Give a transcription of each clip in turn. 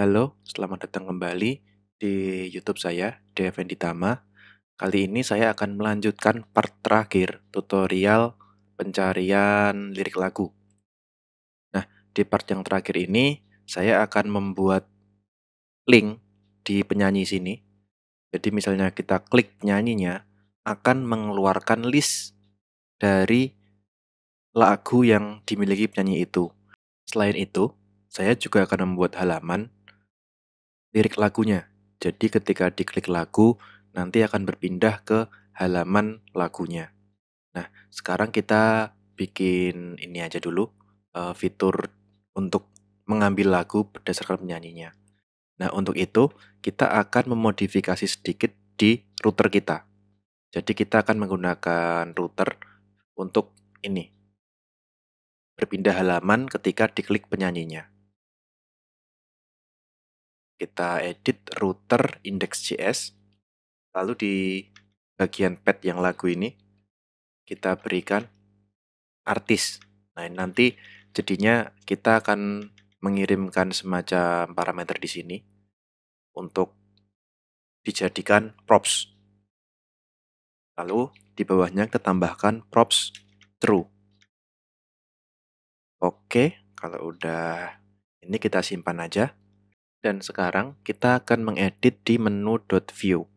Halo, selamat datang kembali di YouTube saya, Devendi Ditama. Kali ini saya akan melanjutkan part terakhir tutorial pencarian lirik lagu. Nah, di part yang terakhir ini saya akan membuat link di penyanyi sini. Jadi misalnya kita klik nyanyinya akan mengeluarkan list dari lagu yang dimiliki penyanyi itu. Selain itu, saya juga akan membuat halaman lirik lagunya. Jadi ketika diklik lagu, nanti akan berpindah ke halaman lagunya. Nah, sekarang kita bikin ini aja dulu, eh, fitur untuk mengambil lagu berdasarkan penyanyinya. Nah, untuk itu kita akan memodifikasi sedikit di router kita. Jadi kita akan menggunakan router untuk ini. Berpindah halaman ketika diklik penyanyinya kita edit router index.js lalu di bagian pad yang lagu ini kita berikan artis nah nanti jadinya kita akan mengirimkan semacam parameter di sini untuk dijadikan props lalu di bawahnya ketambahkan props true oke kalau udah ini kita simpan aja dan sekarang kita akan mengedit di menu .view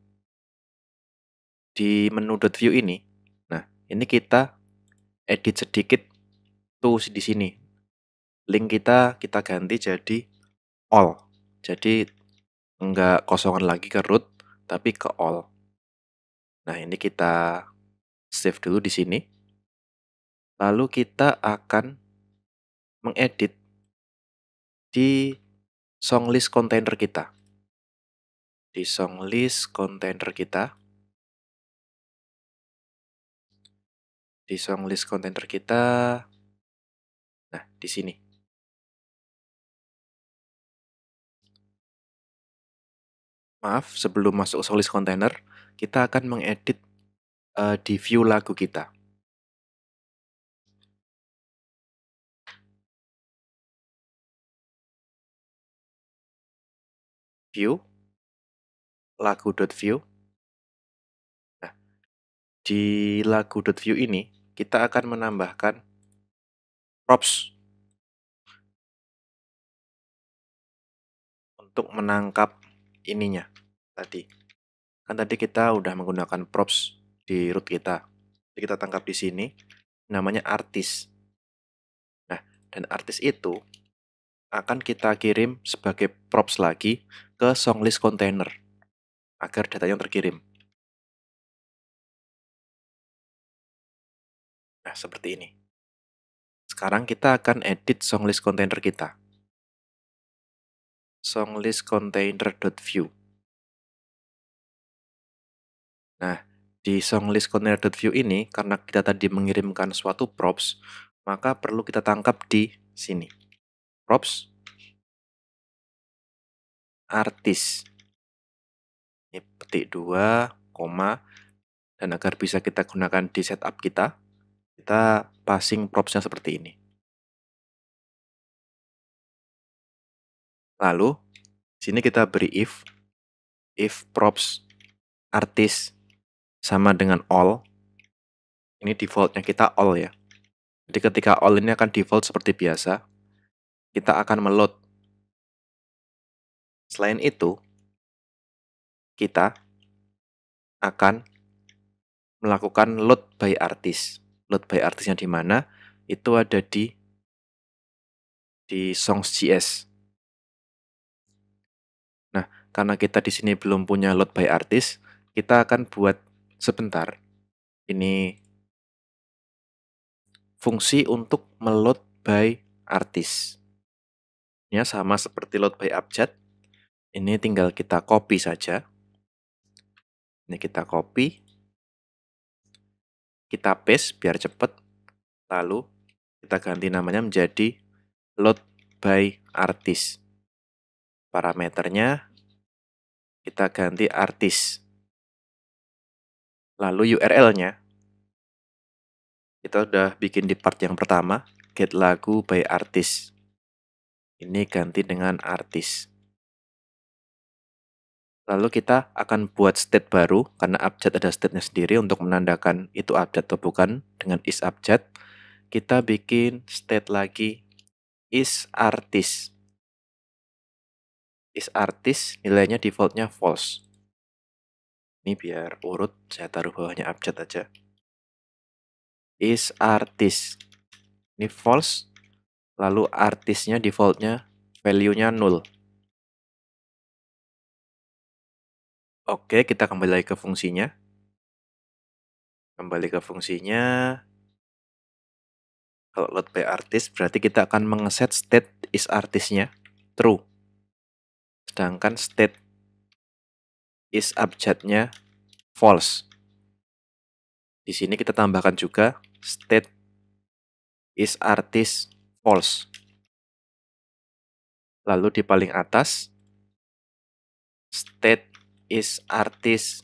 Di menu .view ini, nah ini kita edit sedikit tools di sini. Link kita kita ganti jadi all. Jadi nggak kosongan lagi ke root, tapi ke all. Nah ini kita save dulu di sini. Lalu kita akan mengedit di song list container kita. Di song list container kita, di song list container kita, nah di sini. Maaf, sebelum masuk song list container, kita akan mengedit uh, di view lagu kita. view lagu view Nah, di lagu view ini kita akan menambahkan props untuk menangkap ininya tadi. Kan tadi kita udah menggunakan props di root kita. Jadi kita tangkap di sini namanya artis. Nah, dan artis itu akan kita kirim sebagai props lagi ke songlist container agar datanya terkirim. Nah, seperti ini. Sekarang kita akan edit songlist container kita. songlistcontainer.view Nah, di songlistcontainer.view ini, karena kita tadi mengirimkan suatu props, maka perlu kita tangkap di sini props artis ini petik 2 koma dan agar bisa kita gunakan di setup kita kita passing propsnya seperti ini lalu sini kita beri if if props artis sama dengan all ini defaultnya kita all ya jadi ketika all ini akan default seperti biasa kita akan meload. Selain itu, kita akan melakukan load by artist. Load by artisnya di mana? Itu ada di di CS. Nah, karena kita di sini belum punya load by artist, kita akan buat sebentar. Ini fungsi untuk meload by artist. Bentuknya sama seperti load by abjad. Ini tinggal kita copy saja. Ini kita copy. Kita paste biar cepat. Lalu kita ganti namanya menjadi load by artis. Parameternya kita ganti artis. Lalu URL-nya kita udah bikin di part yang pertama, get lagu by artis. Ini ganti dengan artis. Lalu kita akan buat state baru karena abjad ada state-nya sendiri untuk menandakan itu abjad atau bukan dengan is abjad. Kita bikin state lagi is artis. Is artis nilainya defaultnya false. Ini biar urut saya taruh bawahnya abjad aja. Is artis. Ini false lalu artisnya defaultnya value-nya null. Oke, kita kembali lagi ke fungsinya. Kembali ke fungsinya. Kalau load by artist, berarti kita akan mengeset state is artisnya true. Sedangkan state is abjadnya false. Di sini kita tambahkan juga state is artist false. Lalu di paling atas state is artist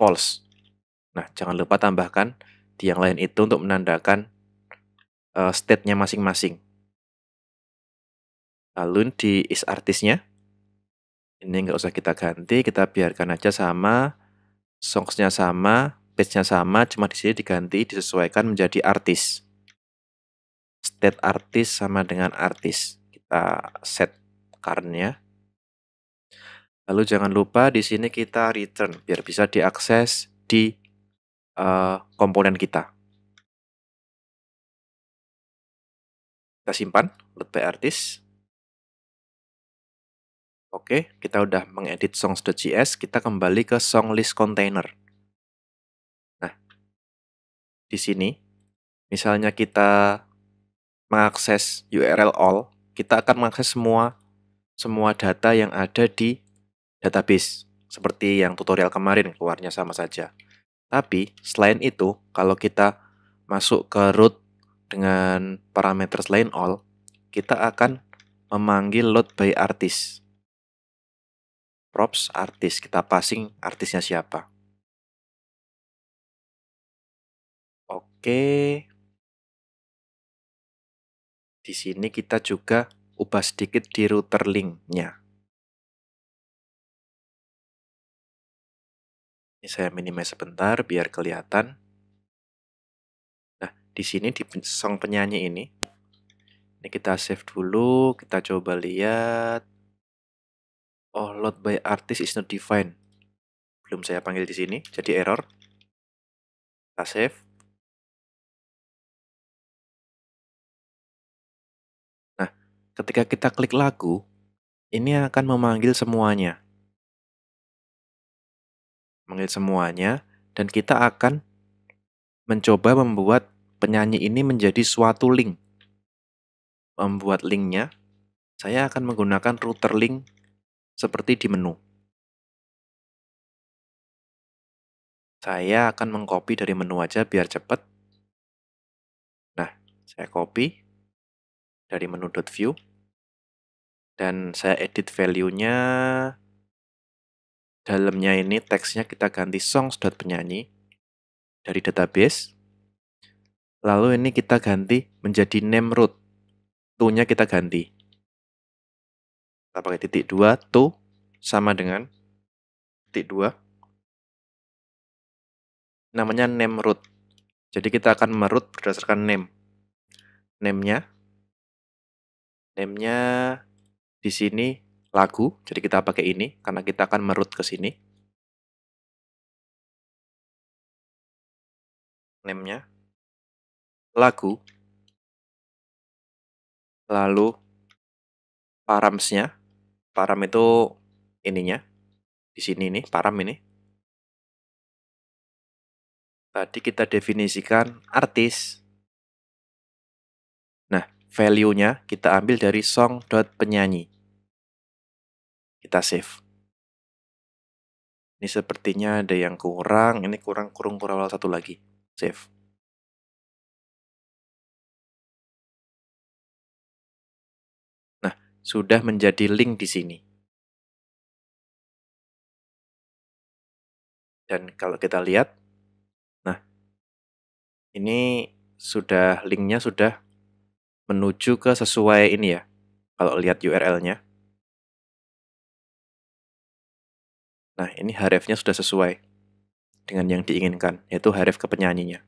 false. Nah, jangan lupa tambahkan di yang lain itu untuk menandakan uh, state-nya masing-masing. Lalu di is artisnya, ini nggak usah kita ganti, kita biarkan aja sama, songs-nya sama, page-nya sama, cuma di sini diganti, disesuaikan menjadi artis state artis sama dengan artis. Kita set karnya. Lalu jangan lupa di sini kita return biar bisa diakses di uh, komponen kita. Kita simpan load by artist. Oke, kita udah mengedit songs.js, kita kembali ke song list container. Nah, di sini misalnya kita mengakses URL all, kita akan mengakses semua semua data yang ada di database. Seperti yang tutorial kemarin keluarnya sama saja. Tapi selain itu, kalau kita masuk ke root dengan parameter selain all, kita akan memanggil load by artist. Props artis, kita passing artisnya siapa. Oke, di sini kita juga ubah sedikit di router linknya. Ini saya minimize sebentar biar kelihatan. Nah, di sini di song penyanyi ini. Ini kita save dulu, kita coba lihat. Oh, load by artist is not defined. Belum saya panggil di sini, jadi error. Kita save. ketika kita klik lagu, ini akan memanggil semuanya. Memanggil semuanya, dan kita akan mencoba membuat penyanyi ini menjadi suatu link. Membuat linknya, saya akan menggunakan router link seperti di menu. Saya akan mengcopy dari menu aja biar cepat. Nah, saya copy dari menu view dan saya edit value-nya dalamnya ini teksnya kita ganti songs dot penyanyi dari database lalu ini kita ganti menjadi name root to kita ganti kita pakai titik dua to sama dengan titik dua namanya name root jadi kita akan merut berdasarkan name name-nya Name-nya di sini lagu, jadi kita pakai ini karena kita akan merut ke sini. Name-nya lagu, lalu paramsnya, param itu ininya, di sini nih, param ini. Tadi kita definisikan artis. Nah, value-nya kita ambil dari song dot penyanyi. Kita save. Ini sepertinya ada yang kurang, ini kurang kurung kurang satu lagi. Save. Nah, sudah menjadi link di sini. Dan kalau kita lihat, nah, ini sudah linknya sudah menuju ke sesuai ini ya. Kalau lihat URL-nya. Nah, ini harfnya sudah sesuai dengan yang diinginkan, yaitu harf ke penyanyinya.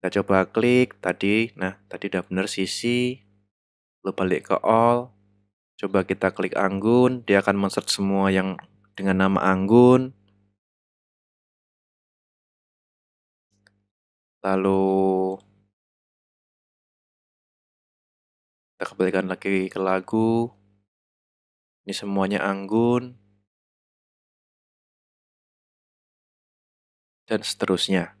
Kita coba klik tadi, nah tadi udah bener sisi, lalu balik ke all, coba kita klik Anggun, dia akan men-search semua yang dengan nama Anggun. Lalu kita kembalikan lagi ke lagu ini semuanya anggun dan seterusnya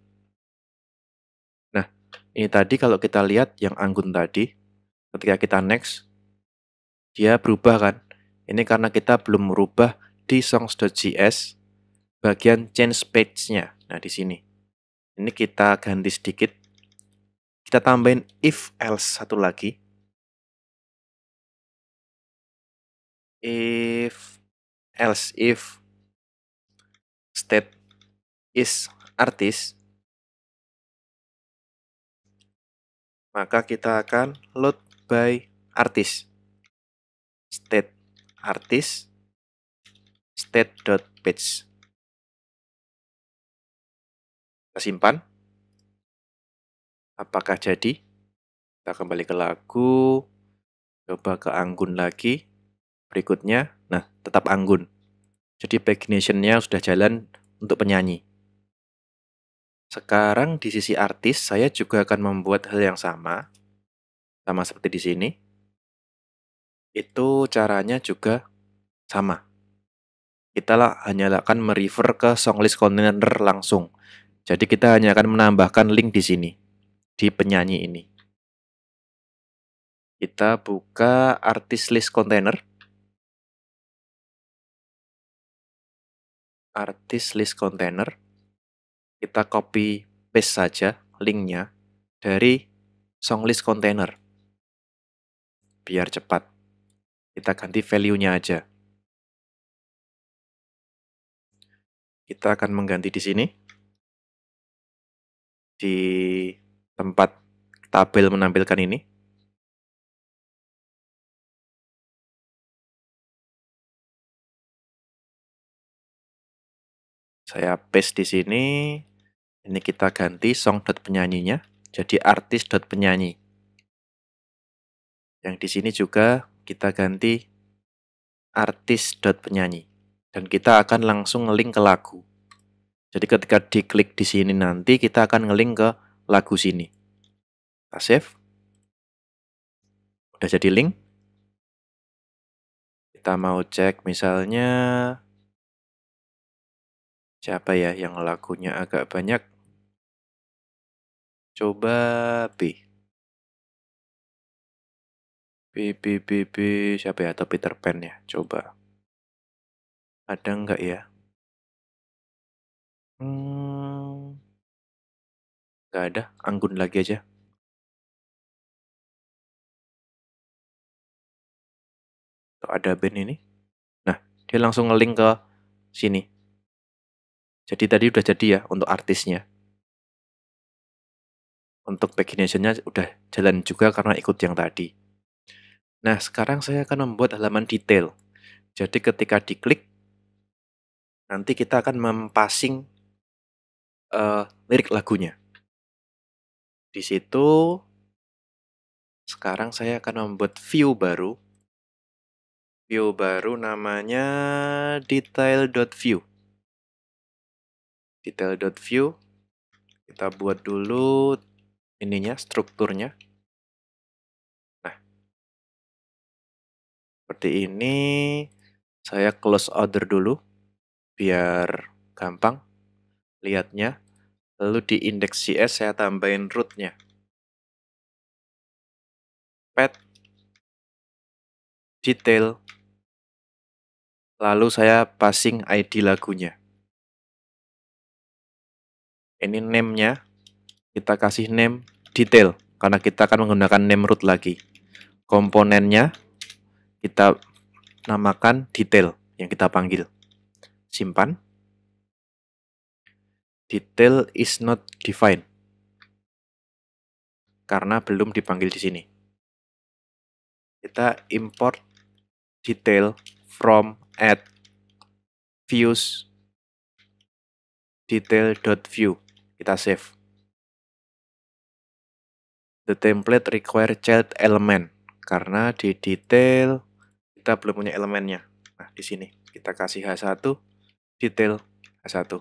nah ini tadi kalau kita lihat yang anggun tadi ketika kita next dia berubah kan ini karena kita belum merubah di songs.js bagian change page-nya nah di sini ini kita ganti sedikit kita tambahin if else satu lagi if else if state is artist maka kita akan load by artist state artis state.page kita simpan apakah jadi kita kembali ke lagu coba ke Anggun lagi berikutnya, nah tetap anggun. Jadi paginationnya sudah jalan untuk penyanyi. Sekarang di sisi artis, saya juga akan membuat hal yang sama. Sama seperti di sini. Itu caranya juga sama. Kita lah hanya akan merefer ke songlist container langsung. Jadi kita hanya akan menambahkan link di sini, di penyanyi ini. Kita buka artis list container. artis list container. Kita copy paste saja linknya dari song list container. Biar cepat. Kita ganti value-nya aja. Kita akan mengganti di sini. Di tempat tabel menampilkan ini. Saya paste di sini. Ini kita ganti song dot penyanyinya jadi dot artis penyanyi. Yang di sini juga kita ganti dot artis penyanyi. Dan kita akan langsung ngelink ke lagu. Jadi ketika diklik di sini nanti kita akan ngelink ke lagu sini. Kita save. Udah jadi link. Kita mau cek misalnya Siapa ya yang lakunya agak banyak? Coba B. B, B, B, B. Siapa ya? Atau Peter Pan ya? Coba. Ada nggak ya? Hmm. Nggak ada. Anggun lagi aja. Tuh ada band ini. Nah, dia langsung nge-link ke sini. Jadi tadi udah jadi ya untuk artisnya. Untuk paginationnya udah jalan juga karena ikut yang tadi. Nah, sekarang saya akan membuat halaman detail. Jadi ketika diklik, nanti kita akan mempassing uh, eh, lirik lagunya. Di situ, sekarang saya akan membuat view baru. View baru namanya detail.view. Detail dot view kita buat dulu ininya strukturnya nah seperti ini saya close order dulu biar gampang lihatnya lalu di index CS saya tambahin rootnya pet detail lalu saya passing ID lagunya ini name-nya kita kasih name detail karena kita akan menggunakan name root lagi komponennya kita namakan detail yang kita panggil simpan detail is not defined karena belum dipanggil di sini kita import detail from add views detail.view kita save. The template require child element. Karena di detail kita belum punya elemennya. Nah, di sini kita kasih H1, detail H1.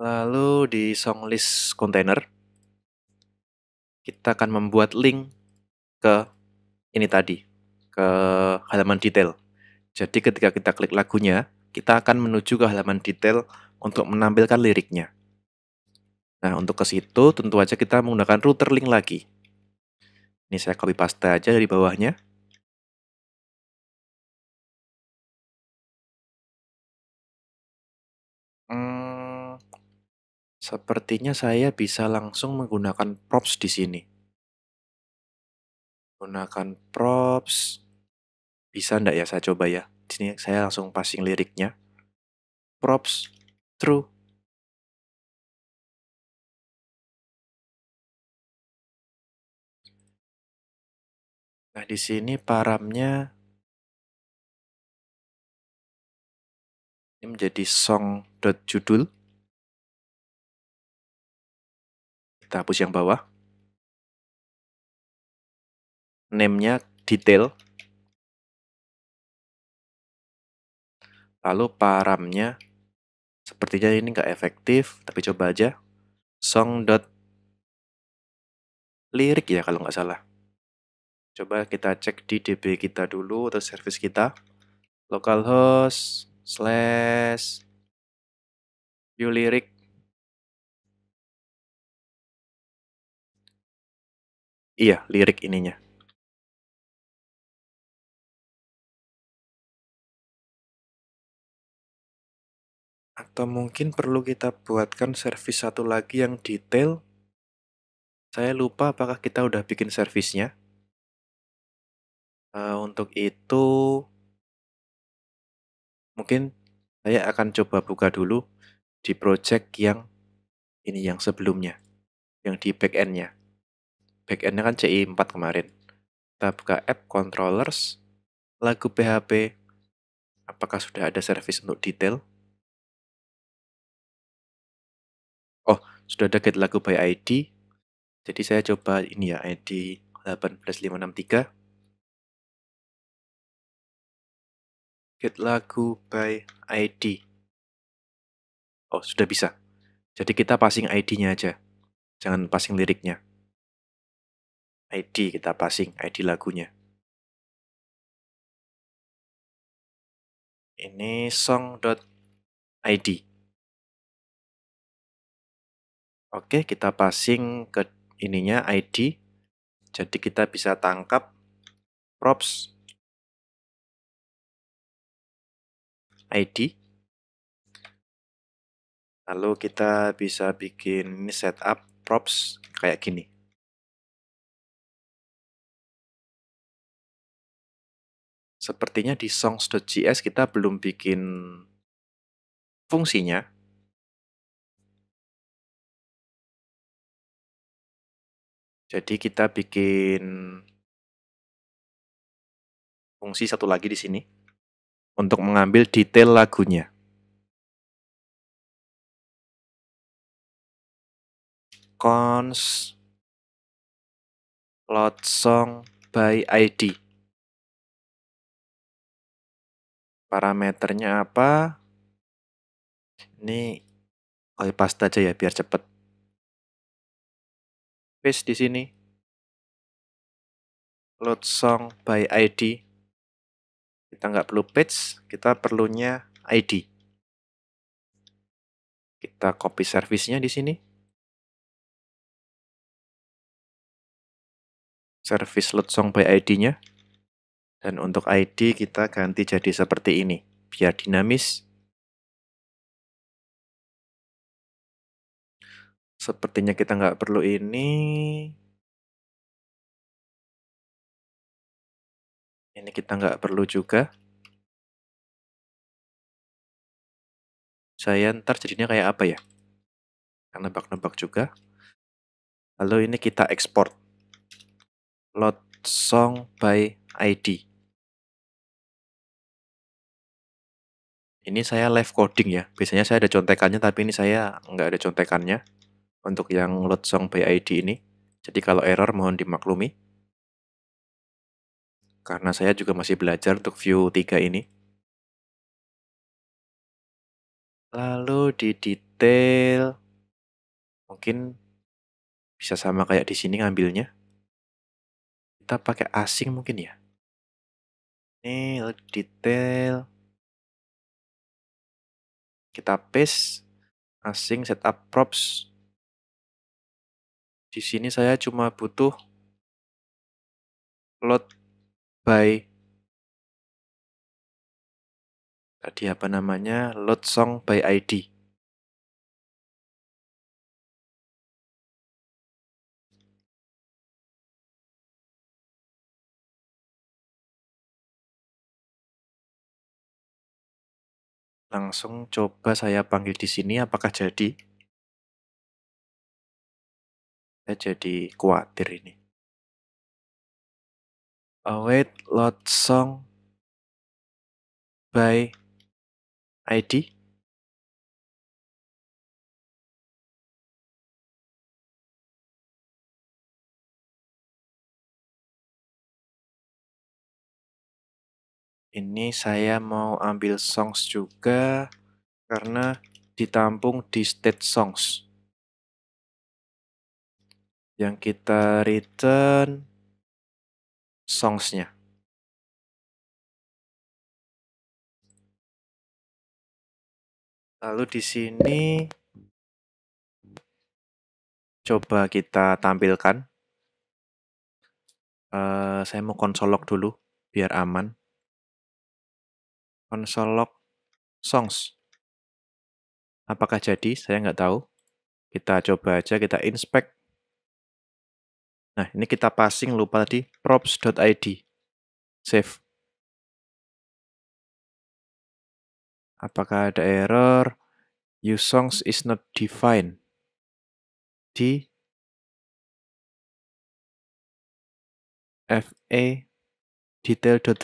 Lalu di song list container, kita akan membuat link ke ini tadi, ke halaman detail. Jadi ketika kita klik lagunya, kita akan menuju ke halaman detail untuk menampilkan liriknya. Nah, untuk ke situ tentu aja kita menggunakan router link lagi. Ini saya copy paste aja dari bawahnya. Hmm, sepertinya saya bisa langsung menggunakan props di sini. Gunakan props. Bisa ndak ya saya coba ya? Sini saya langsung passing liriknya. Props, true. Nah, di sini paramnya ini menjadi song dot judul, Kita hapus yang bawah. Name-nya detail Lalu paramnya sepertinya ini nggak efektif, tapi coba aja song dot lirik ya kalau nggak salah. Coba kita cek di DB kita dulu atau service kita. Localhost slash view lirik Iya, lirik ininya. Atau mungkin perlu kita buatkan servis satu lagi yang detail. Saya lupa apakah kita udah bikin servisnya. Uh, untuk itu, mungkin saya akan coba buka dulu di project yang ini yang sebelumnya, yang di backendnya. Backendnya kan CI4 kemarin. Kita buka app controllers, lagu PHP, apakah sudah ada service untuk detail? Oh, sudah ada get lagu by ID. Jadi saya coba ini ya, ID 18563. Get lagu by ID. Oh, sudah bisa. Jadi kita passing ID-nya aja. Jangan passing liriknya. ID kita passing, ID lagunya. Ini song.id. Oke, kita passing ke ininya ID. Jadi kita bisa tangkap props ID. Lalu kita bisa bikin ini setup props kayak gini. Sepertinya di songs.js kita belum bikin fungsinya, Jadi kita bikin fungsi satu lagi di sini untuk mengambil detail lagunya. Cons plot song by ID. Parameternya apa? Ini copy paste aja ya biar cepet paste di sini load song by ID kita nggak perlu page kita perlunya ID kita copy servicenya di sini service load song by ID-nya dan untuk ID kita ganti jadi seperti ini biar dinamis Sepertinya kita nggak perlu ini. Ini kita nggak perlu juga. Saya ntar jadinya kayak apa ya? Nebak-nebak juga. Lalu ini kita export, load song by ID. Ini saya live coding ya. Biasanya saya ada contekannya, tapi ini saya nggak ada contekannya untuk yang load song by ID ini. Jadi kalau error mohon dimaklumi. Karena saya juga masih belajar untuk view 3 ini. Lalu di detail mungkin bisa sama kayak di sini ngambilnya. Kita pakai asing mungkin ya. Ini detail. Kita paste asing setup props di sini saya cuma butuh load by tadi apa namanya load song by ID. Langsung coba saya panggil di sini apakah jadi? Saya jadi khawatir ini. A Wait Lot Song by ID. ini saya mau ambil songs juga karena ditampung di state songs yang kita return songsnya. Lalu di sini coba kita tampilkan. Uh, saya mau konsol log dulu biar aman. Konsol log songs. Apakah jadi? Saya nggak tahu. Kita coba aja kita inspect Nah, ini kita passing lupa tadi props.id. Save. Apakah ada error? Use songs is not defined. Di fa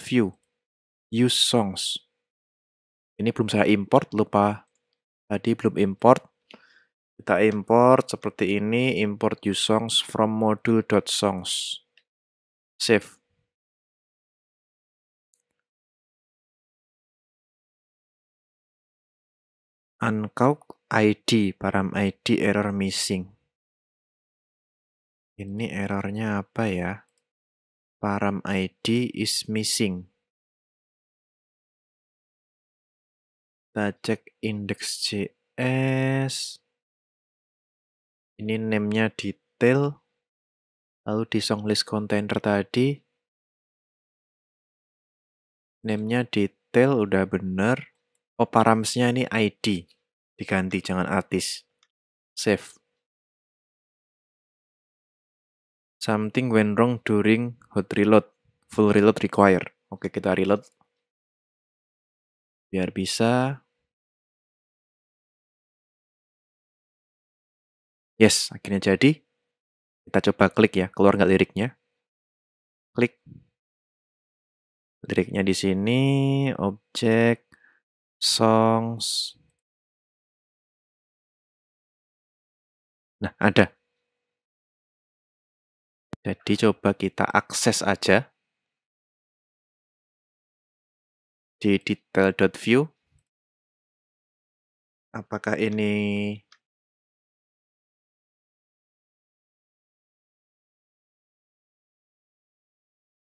view use songs. Ini belum saya import, lupa tadi belum import. Kita import seperti ini, import songs from module.songs. Save. uncalc ID, param ID error missing. Ini errornya apa ya? Param ID is missing. Kita cek index ini name detail lalu di song list container tadi name detail udah bener oh paramsnya ini ID diganti jangan artis save something went wrong during hot reload full reload require oke kita reload biar bisa Yes, akhirnya jadi. Kita coba klik ya, keluar nggak liriknya. Klik. Liriknya di sini, objek, songs. Nah, ada. Jadi coba kita akses aja di detail.view. Apakah ini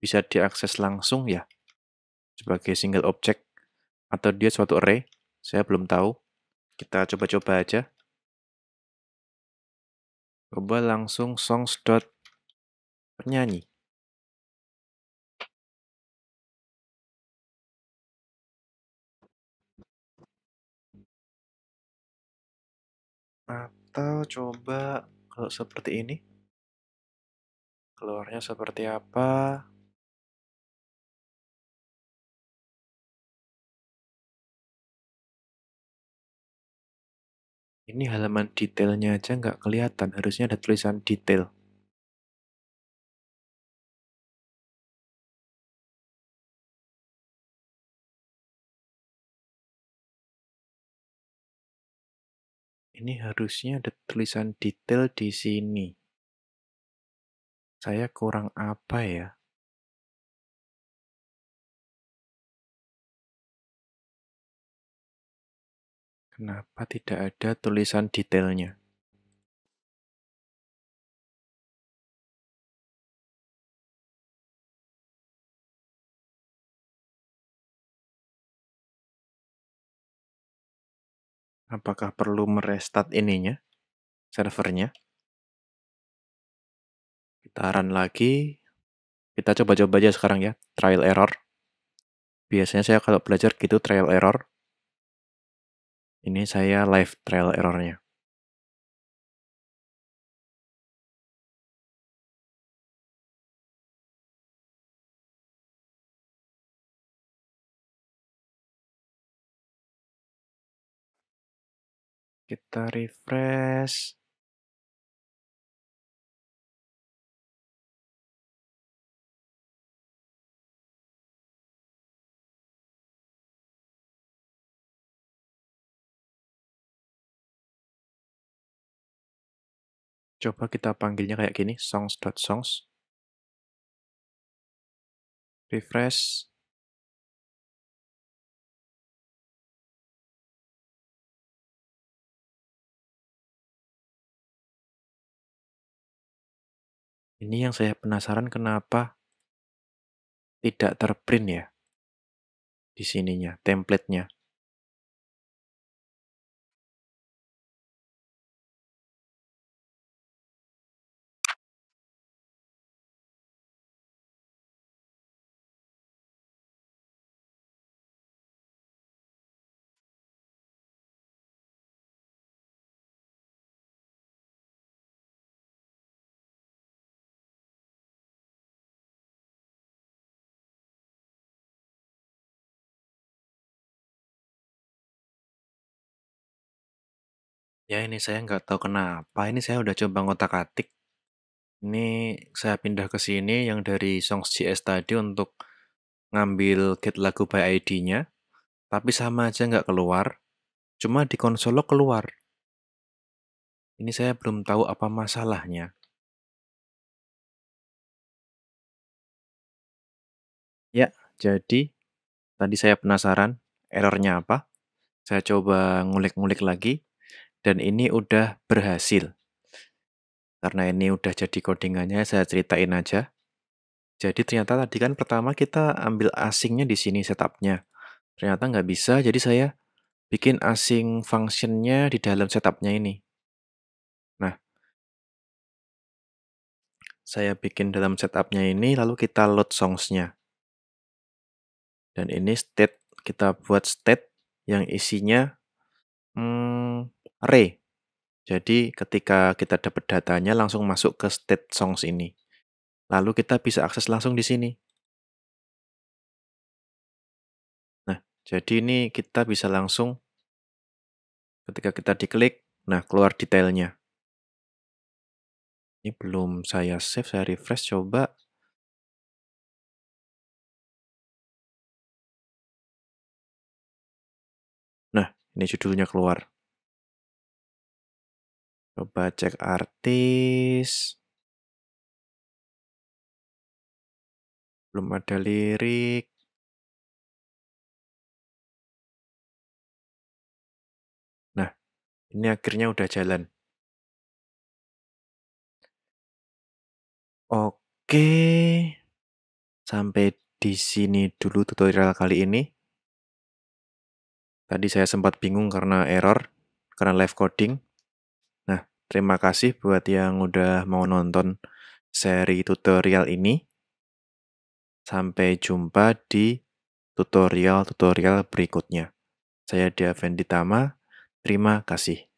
bisa diakses langsung ya sebagai single object atau dia suatu array, saya belum tahu. Kita coba-coba aja. Coba langsung songs dot penyanyi. Atau coba kalau seperti ini. Keluarnya seperti apa? Ini halaman detailnya aja nggak kelihatan, harusnya ada tulisan detail. Ini harusnya ada tulisan detail di sini. Saya kurang apa ya? Kenapa tidak ada tulisan detailnya? Apakah perlu merestart ininya, servernya? Kita run lagi. Kita coba-coba aja sekarang ya, trial error. Biasanya saya kalau belajar gitu trial error. Ini saya live trial errornya. Kita refresh. Coba kita panggilnya kayak gini, songs.songs. Refresh. Ini yang saya penasaran kenapa tidak terprint ya di sininya, template-nya. Ya ini saya nggak tahu kenapa, ini saya udah coba ngotak-atik. Ini saya pindah ke sini yang dari Songs GS tadi untuk ngambil get lagu by ID-nya, tapi sama aja nggak keluar, cuma di konsol lo keluar. Ini saya belum tahu apa masalahnya. Ya, jadi tadi saya penasaran errornya apa. Saya coba ngulik-ngulik lagi dan ini udah berhasil. Karena ini udah jadi codingannya, saya ceritain aja. Jadi ternyata tadi kan pertama kita ambil asingnya di sini setupnya. Ternyata nggak bisa, jadi saya bikin asing functionnya di dalam setupnya ini. Nah, saya bikin dalam setupnya ini, lalu kita load songsnya. Dan ini state, kita buat state yang isinya hmm, Re. Jadi ketika kita dapat datanya langsung masuk ke state songs ini. Lalu kita bisa akses langsung di sini. Nah, jadi ini kita bisa langsung ketika kita diklik, nah keluar detailnya. Ini belum saya save, saya refresh coba. Nah, ini judulnya keluar. Coba cek artis. Belum ada lirik. Nah, ini akhirnya udah jalan. Oke, sampai di sini dulu tutorial kali ini. Tadi saya sempat bingung karena error, karena live coding. Terima kasih buat yang udah mau nonton seri tutorial ini. Sampai jumpa di tutorial-tutorial berikutnya. Saya Diavendi Tama, terima kasih.